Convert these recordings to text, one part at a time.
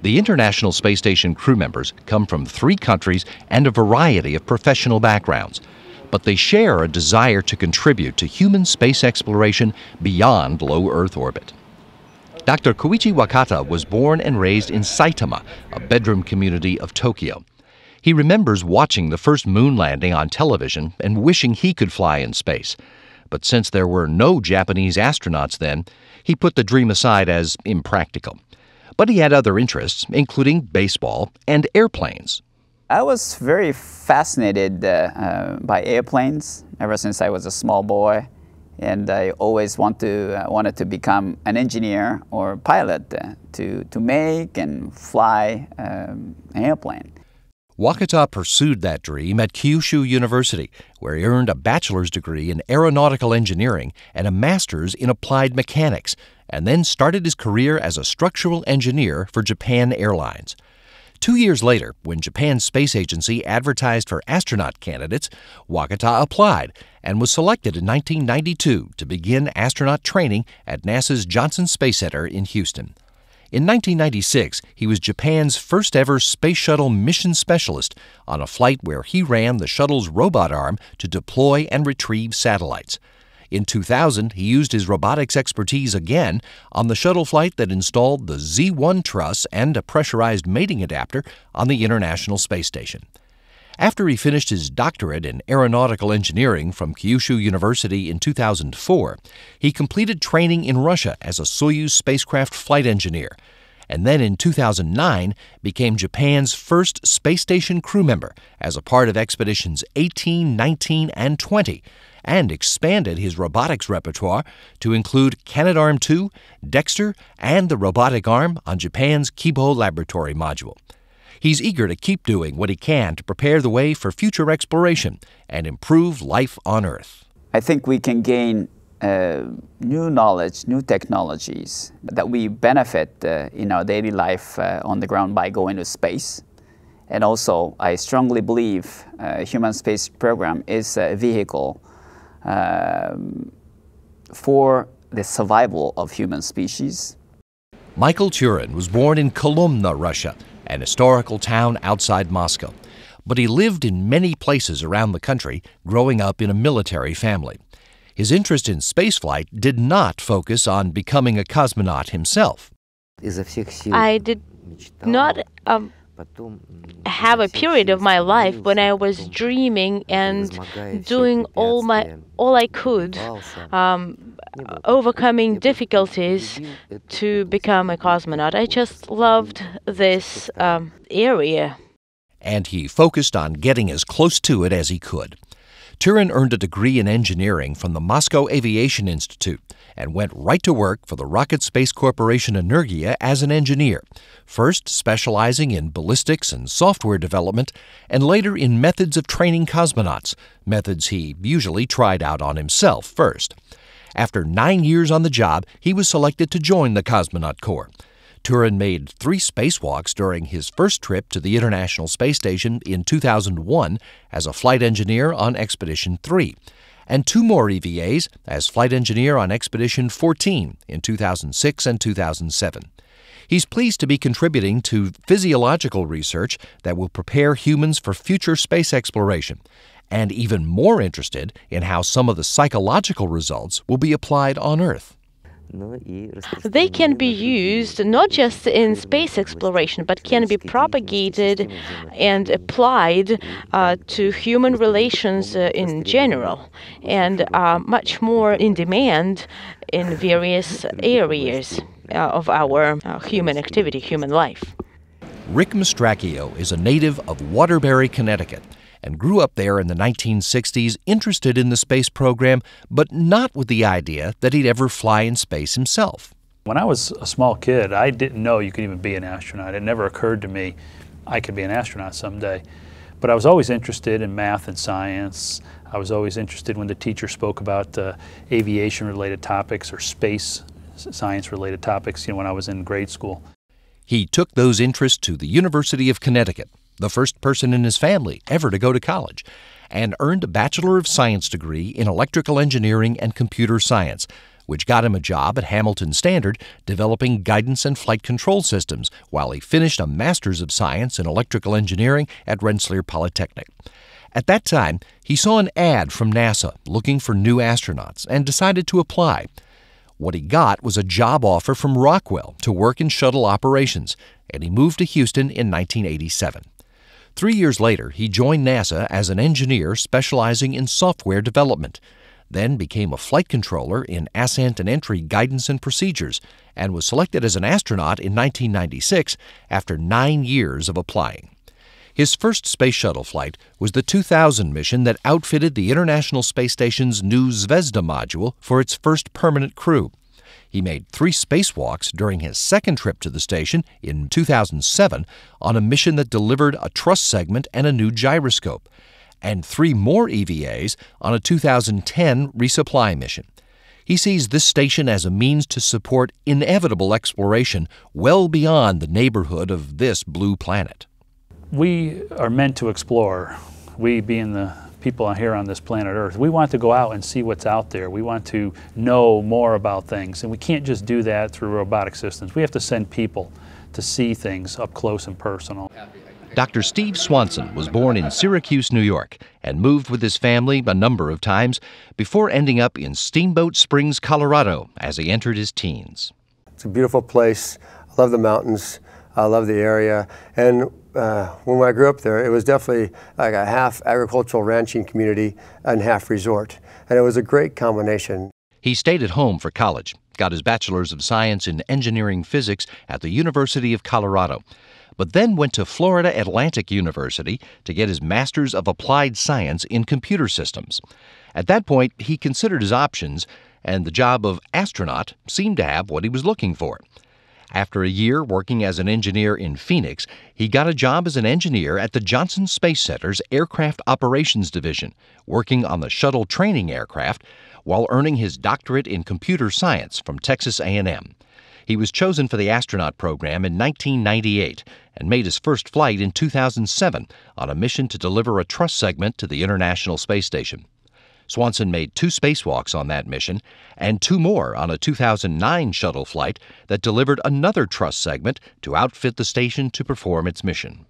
The International Space Station crew members come from three countries and a variety of professional backgrounds, but they share a desire to contribute to human space exploration beyond low Earth orbit. Dr. Koichi Wakata was born and raised in Saitama, a bedroom community of Tokyo. He remembers watching the first moon landing on television and wishing he could fly in space. But since there were no Japanese astronauts then, he put the dream aside as impractical. But he had other interests, including baseball and airplanes. I was very fascinated uh, uh, by airplanes ever since I was a small boy, and I always want to, uh, wanted to become an engineer or pilot uh, to, to make and fly um, an airplane. Wakata pursued that dream at Kyushu University, where he earned a bachelor's degree in aeronautical engineering and a master's in applied mechanics and then started his career as a structural engineer for Japan Airlines. Two years later, when Japan's space agency advertised for astronaut candidates, Wakata applied and was selected in 1992 to begin astronaut training at NASA's Johnson Space Center in Houston. In 1996, he was Japan's first ever Space Shuttle mission specialist on a flight where he ran the shuttle's robot arm to deploy and retrieve satellites. In 2000, he used his robotics expertise again on the shuttle flight that installed the Z 1 truss and a pressurized mating adapter on the International Space Station. After he finished his doctorate in aeronautical engineering from Kyushu University in 2004, he completed training in Russia as a Soyuz spacecraft flight engineer, and then in 2009 became Japan's first space station crew member as a part of expeditions 18, 19, and 20, and expanded his robotics repertoire to include Canadarm 2, Dexter, and the robotic arm on Japan's Kibo Laboratory module. He's eager to keep doing what he can to prepare the way for future exploration and improve life on Earth. I think we can gain uh, new knowledge, new technologies that we benefit uh, in our daily life uh, on the ground by going to space. And also, I strongly believe uh, human space program is a vehicle um, for the survival of human species. Michael Turin was born in Kolomna, Russia, an historical town outside Moscow. But he lived in many places around the country, growing up in a military family. His interest in spaceflight did not focus on becoming a cosmonaut himself. I did not um, have a period of my life when I was dreaming and doing all my all I could, um, overcoming difficulties to become a cosmonaut. I just loved this um, area. And he focused on getting as close to it as he could. Turin earned a degree in engineering from the Moscow Aviation Institute and went right to work for the Rocket Space Corporation Energia as an engineer, first specializing in ballistics and software development, and later in methods of training cosmonauts, methods he usually tried out on himself first. After nine years on the job, he was selected to join the Cosmonaut Corps. Turin made three spacewalks during his first trip to the International Space Station in 2001 as a flight engineer on Expedition 3 and two more EVAs as flight engineer on Expedition 14 in 2006 and 2007. He's pleased to be contributing to physiological research that will prepare humans for future space exploration, and even more interested in how some of the psychological results will be applied on Earth. They can be used not just in space exploration, but can be propagated and applied uh, to human relations uh, in general and are uh, much more in demand in various areas uh, of our uh, human activity, human life. Rick Mastracchio is a native of Waterbury, Connecticut and grew up there in the 1960s interested in the space program, but not with the idea that he'd ever fly in space himself. When I was a small kid, I didn't know you could even be an astronaut. It never occurred to me I could be an astronaut someday. But I was always interested in math and science. I was always interested when the teacher spoke about uh, aviation related topics or space science related topics, you know, when I was in grade school. He took those interests to the University of Connecticut, the first person in his family ever to go to college, and earned a Bachelor of Science degree in electrical engineering and computer science, which got him a job at Hamilton Standard developing guidance and flight control systems, while he finished a Master's of Science in electrical engineering at Rensselaer Polytechnic. At that time, he saw an ad from NASA looking for new astronauts and decided to apply. What he got was a job offer from Rockwell to work in shuttle operations, and he moved to Houston in 1987. Three years later, he joined NASA as an engineer specializing in software development, then became a flight controller in ascent and entry guidance and procedures, and was selected as an astronaut in 1996 after nine years of applying. His first space shuttle flight was the 2000 mission that outfitted the International Space Station's new Zvezda module for its first permanent crew. He made three spacewalks during his second trip to the station in 2007 on a mission that delivered a truss segment and a new gyroscope, and three more EVAs on a 2010 resupply mission. He sees this station as a means to support inevitable exploration well beyond the neighborhood of this blue planet. We are meant to explore, we being the people here on this planet Earth. We want to go out and see what's out there. We want to know more about things. And we can't just do that through robotic systems. We have to send people to see things up close and personal. Dr. Steve Swanson was born in Syracuse, New York, and moved with his family a number of times before ending up in Steamboat Springs, Colorado, as he entered his teens. It's a beautiful place. I love the mountains. I love the area. And uh, when I grew up there, it was definitely like a half agricultural ranching community and half resort. And it was a great combination. He stayed at home for college, got his bachelor's of science in engineering physics at the University of Colorado, but then went to Florida Atlantic University to get his master's of applied science in computer systems. At that point, he considered his options, and the job of astronaut seemed to have what he was looking for. After a year working as an engineer in Phoenix, he got a job as an engineer at the Johnson Space Center's Aircraft Operations Division, working on the shuttle training aircraft while earning his doctorate in computer science from Texas A&M. He was chosen for the astronaut program in 1998 and made his first flight in 2007 on a mission to deliver a truss segment to the International Space Station. Swanson made two spacewalks on that mission and two more on a 2009 shuttle flight that delivered another truss segment to outfit the station to perform its mission.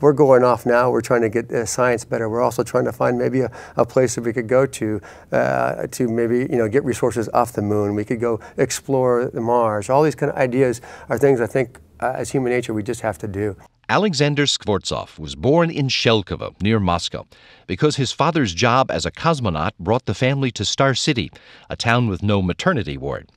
We're going off now. We're trying to get uh, science better. We're also trying to find maybe a, a place that we could go to uh, to maybe you know get resources off the moon. We could go explore Mars. All these kind of ideas are things I think uh, as human nature we just have to do. Alexander Skvortsov was born in Shelkovo, near Moscow, because his father's job as a cosmonaut brought the family to Star City, a town with no maternity ward.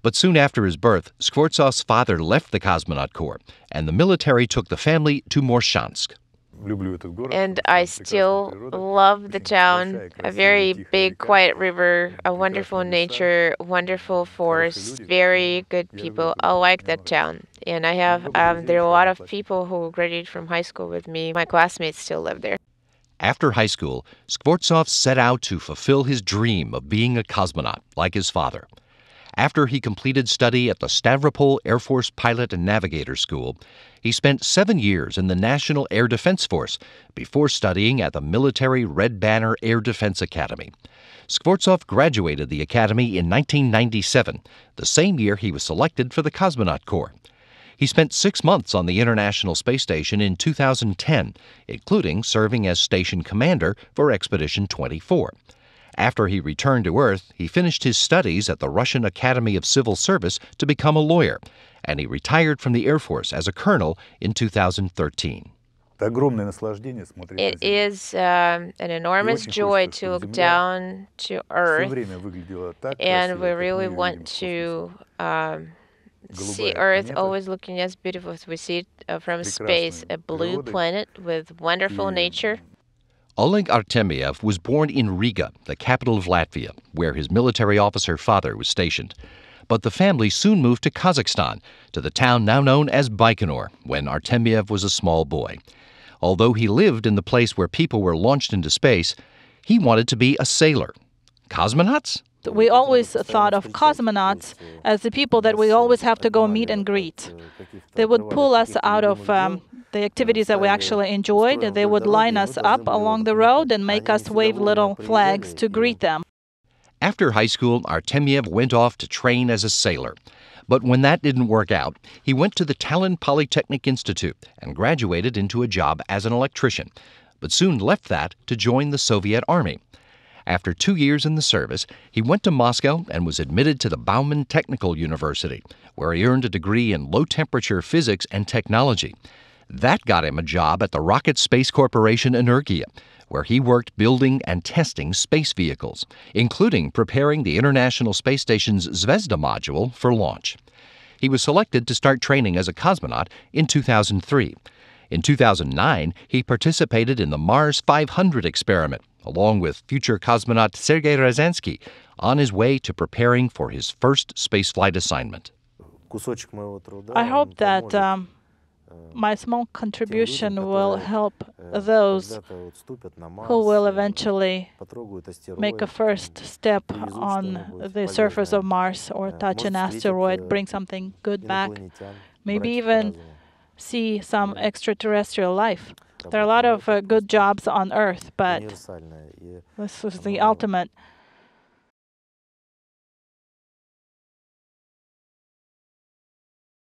But soon after his birth, Skvortsov's father left the Cosmonaut Corps, and the military took the family to Morshansk. And I still love the town. A very big, quiet river, a wonderful nature, wonderful forest. very good people. I like that town. And I have, um, there are a lot of people who graduated from high school with me. My classmates still live there. After high school, Skvortsov set out to fulfill his dream of being a cosmonaut, like his father. After he completed study at the Stavropol Air Force Pilot and Navigator School, he spent seven years in the National Air Defense Force before studying at the Military Red Banner Air Defense Academy. Skvortsov graduated the academy in 1997, the same year he was selected for the Cosmonaut Corps. He spent six months on the International Space Station in 2010, including serving as station commander for Expedition 24. After he returned to Earth, he finished his studies at the Russian Academy of Civil Service to become a lawyer, and he retired from the Air Force as a colonel in 2013. It is uh, an enormous joy to look down to Earth, and we really want to um, see Earth always looking as beautiful as we see it uh, from space, a blue planet with wonderful nature. Oleg Artemyev was born in Riga, the capital of Latvia, where his military officer father was stationed. But the family soon moved to Kazakhstan, to the town now known as Baikonur, when Artemyev was a small boy. Although he lived in the place where people were launched into space, he wanted to be a sailor. Cosmonauts? we always thought of cosmonauts as the people that we always have to go meet and greet. They would pull us out of um, the activities that we actually enjoyed. They would line us up along the road and make us wave little flags to greet them. After high school, Artemyev went off to train as a sailor. But when that didn't work out, he went to the Tallinn Polytechnic Institute and graduated into a job as an electrician, but soon left that to join the Soviet Army. After two years in the service, he went to Moscow and was admitted to the Bauman Technical University, where he earned a degree in low temperature physics and technology. That got him a job at the Rocket Space Corporation Energia, where he worked building and testing space vehicles, including preparing the International Space Station's Zvezda module for launch. He was selected to start training as a cosmonaut in 2003. In 2009, he participated in the Mars 500 experiment, along with future cosmonaut Sergei Razensky, on his way to preparing for his first spaceflight assignment. I hope that. Um my small contribution will э, help э, those who will э, eventually make a first step on the surface of Mars or touch an asteroid, bring something good back, maybe even see some extraterrestrial life. There are a lot of uh, good jobs on Earth, but this is the ultimate.